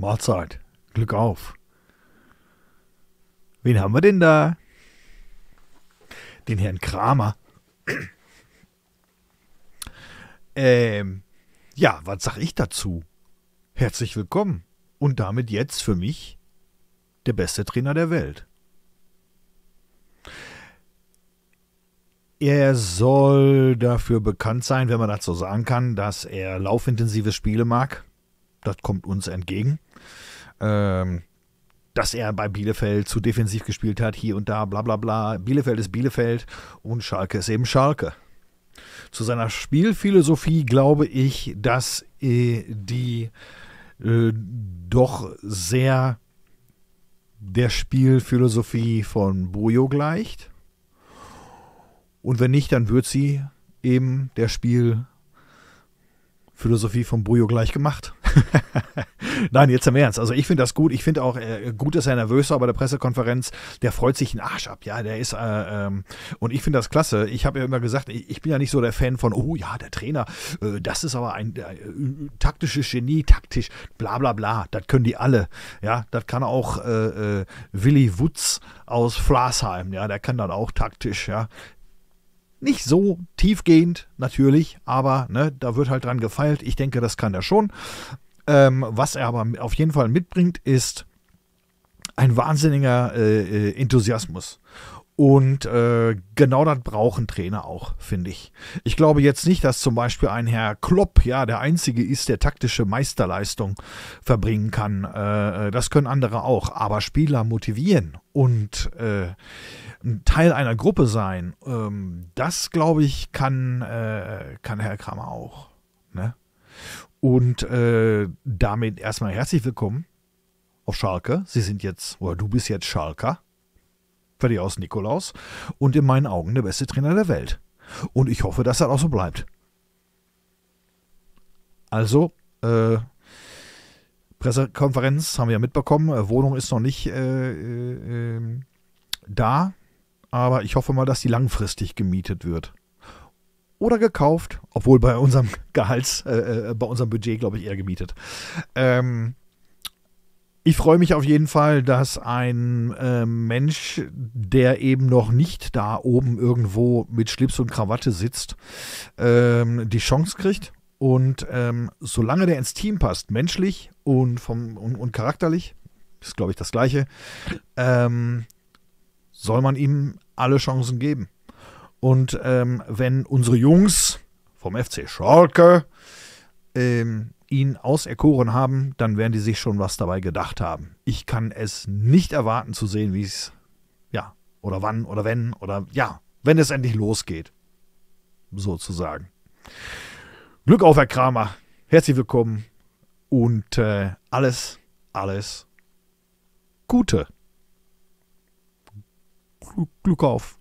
Mahlzeit. Glück auf. Wen haben wir denn da? Den Herrn Kramer. ähm, ja, was sag ich dazu? Herzlich willkommen und damit jetzt für mich der beste Trainer der Welt. Er soll dafür bekannt sein, wenn man das so sagen kann, dass er laufintensive Spiele mag das kommt uns entgegen. Ähm, dass er bei Bielefeld zu defensiv gespielt hat, hier und da, bla bla bla. Bielefeld ist Bielefeld und Schalke ist eben Schalke. Zu seiner Spielphilosophie glaube ich, dass äh, die äh, doch sehr der Spielphilosophie von Bojo gleicht. Und wenn nicht, dann wird sie eben der Spielphilosophie von Bojo gleich gemacht. Nein, jetzt im Ernst. Also ich finde das gut. Ich finde auch äh, gut, dass er nervös war bei der Pressekonferenz. Der freut sich einen Arsch ab. Ja, der ist äh, ähm, und ich finde das klasse. Ich habe ja immer gesagt, ich, ich, bin ja nicht so der Fan von, oh ja, der Trainer, äh, das ist aber ein äh, taktisches Genie, taktisch, bla bla bla. Das können die alle. Ja, das kann auch äh, äh Willy Wutz aus Flasheim. Ja, der kann dann auch taktisch. Ja, nicht so tiefgehend, natürlich, aber ne, da wird halt dran gefeilt. Ich denke, das kann er schon. Ähm, was er aber auf jeden Fall mitbringt, ist ein wahnsinniger äh, äh, Enthusiasmus. Und äh, genau das brauchen Trainer auch, finde ich. Ich glaube jetzt nicht, dass zum Beispiel ein Herr Klopp ja der Einzige ist, der taktische Meisterleistung verbringen kann. Äh, äh das können andere auch. Aber Spieler motivieren und äh, ein Teil einer Gruppe sein, ähm, das glaube ich, kann, äh, kann Herr Kramer auch. Ne? Und äh, damit erstmal herzlich willkommen auf Schalke. Sie sind jetzt, oder du bist jetzt Schalker. Fertig aus Nikolaus. Und in meinen Augen der beste Trainer der Welt. Und ich hoffe, dass das auch so bleibt. Also, äh, Pressekonferenz haben wir ja mitbekommen. Äh, Wohnung ist noch nicht äh, äh ähm, da. Aber ich hoffe mal, dass die langfristig gemietet wird oder gekauft, obwohl bei unserem Gehalts, äh, äh, bei unserem Budget, glaube ich, eher gemietet. Ähm, ich freue mich auf jeden Fall, dass ein äh, Mensch, der eben noch nicht da oben irgendwo mit Schlips und Krawatte sitzt, ähm, die Chance kriegt. Und ähm, solange der ins Team passt, menschlich und, vom, und, und charakterlich, ist glaube ich das Gleiche, ähm, soll man ihm alle Chancen geben. Und ähm, wenn unsere Jungs vom FC Schalke ähm, ihn auserkoren haben, dann werden die sich schon was dabei gedacht haben. Ich kann es nicht erwarten zu sehen, wie es, ja, oder wann oder wenn oder ja, wenn es endlich losgeht. Sozusagen. Glück auf, Herr Kramer. Herzlich willkommen und äh, alles, alles Gute. Glück auf.